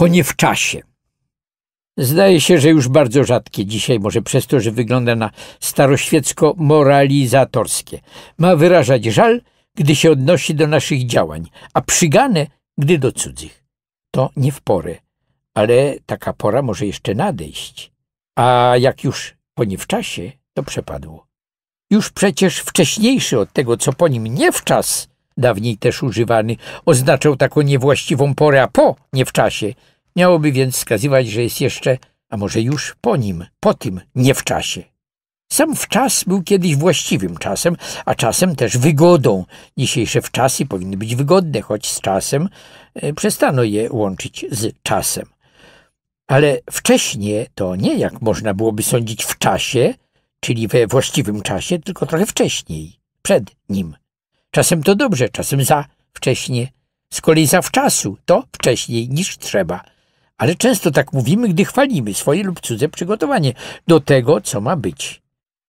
po nie w czasie. Zdaje się, że już bardzo rzadkie dzisiaj, może przez to, że wygląda na staroświecko-moralizatorskie. Ma wyrażać żal, gdy się odnosi do naszych działań, a przygane, gdy do cudzych. To nie w porę, ale taka pora może jeszcze nadejść. A jak już po nie w czasie, to przepadło. Już przecież wcześniejszy od tego, co po nim nie w czas, dawniej też używany, oznaczał taką niewłaściwą porę, a po nie w czasie – Miałoby więc wskazywać, że jest jeszcze, a może już po nim, po tym, nie w czasie. Sam wczas był kiedyś właściwym czasem, a czasem też wygodą. Dzisiejsze wczasy powinny być wygodne, choć z czasem e, przestano je łączyć z czasem. Ale wcześnie to nie jak można byłoby sądzić w czasie, czyli we właściwym czasie, tylko trochę wcześniej, przed nim. Czasem to dobrze, czasem za wcześnie. Z kolei zawczasu to wcześniej niż trzeba – ale często tak mówimy, gdy chwalimy swoje lub cudze przygotowanie do tego, co ma być.